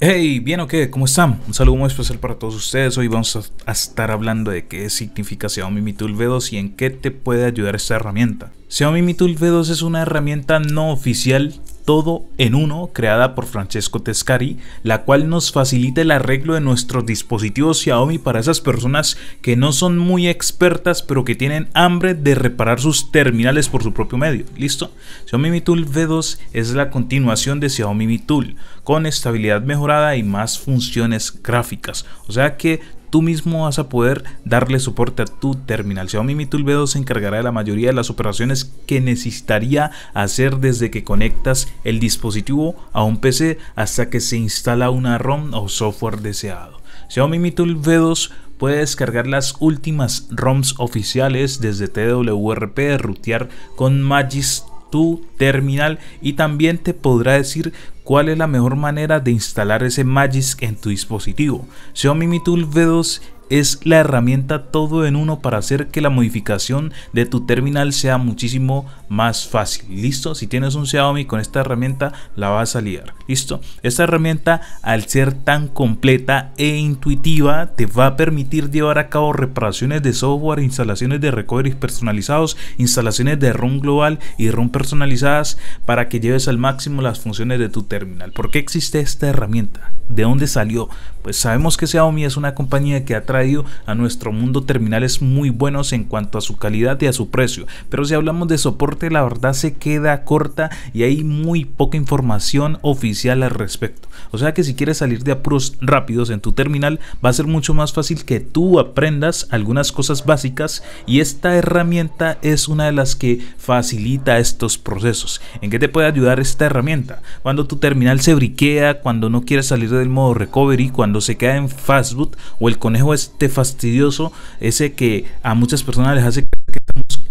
Hey, ¿bien o qué? ¿Cómo están? Un saludo muy especial para todos ustedes. Hoy vamos a estar hablando de qué significa Xiaomi Mi Tool V2 y en qué te puede ayudar esta herramienta. Xiaomi Mi Tool V2 es una herramienta no oficial todo en uno creada por Francesco Tescari, la cual nos facilita el arreglo de nuestros dispositivos Xiaomi para esas personas que no son muy expertas pero que tienen hambre de reparar sus terminales por su propio medio. ¿Listo? Xiaomi Mi Tool V2 es la continuación de Xiaomi Mi Tool con estabilidad mejorada y más funciones gráficas. O sea que tú mismo vas a poder darle soporte a tu terminal. Xiaomi Mi Tool 2 se encargará de la mayoría de las operaciones que necesitaría hacer desde que conectas el dispositivo a un PC hasta que se instala una ROM o software deseado. Xiaomi Mi Tool V2 puede descargar las últimas ROMs oficiales desde TWRP, rutear con Magis tu terminal y también te podrá decir cuál es la mejor manera de instalar ese Magisk en tu dispositivo. Xiaomi Mi Tool V2 es la herramienta todo en uno para hacer que la modificación de tu terminal sea muchísimo más fácil. ¿Listo? Si tienes un Xiaomi con esta herramienta la vas a liar. ¿Listo? Esta herramienta al ser tan completa e intuitiva te va a permitir llevar a cabo reparaciones de software, instalaciones de recovery personalizados, instalaciones de ROM global y ROM personalizadas para que lleves al máximo las funciones de tu terminal. ¿Por qué existe esta herramienta? ¿De dónde salió? Pues sabemos que Xiaomi es una compañía que atrae a nuestro mundo terminales muy buenos en cuanto a su calidad y a su precio. Pero si hablamos de soporte, la verdad se queda corta y hay muy poca información oficial al respecto. O sea que si quieres salir de apuros rápidos en tu terminal, va a ser mucho más fácil que tú aprendas algunas cosas básicas y esta herramienta es una de las que facilita estos procesos. ¿En qué te puede ayudar esta herramienta? Cuando tu terminal se briquea, cuando no quieres salir del modo recovery, cuando se queda en fastboot o el conejo es este fastidioso, ese que a muchas personas les hace que estamos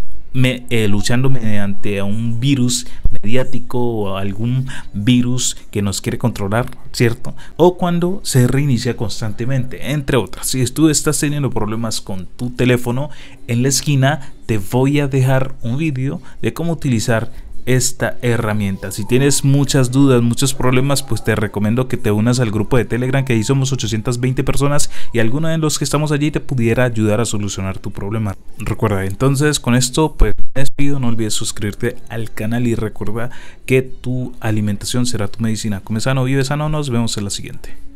eh, luchando mediante un virus mediático o algún virus que nos quiere controlar, ¿cierto? O cuando se reinicia constantemente, entre otras. Si tú estás teniendo problemas con tu teléfono, en la esquina te voy a dejar un vídeo de cómo utilizar esta herramienta. Si tienes muchas dudas, muchos problemas, pues te recomiendo que te unas al grupo de Telegram que ahí somos 820 personas y alguno de los que estamos allí te pudiera ayudar a solucionar tu problema. Recuerda, entonces con esto pues me despido, no olvides suscribirte al canal y recuerda que tu alimentación será tu medicina. Come sano, vive sano, nos vemos en la siguiente.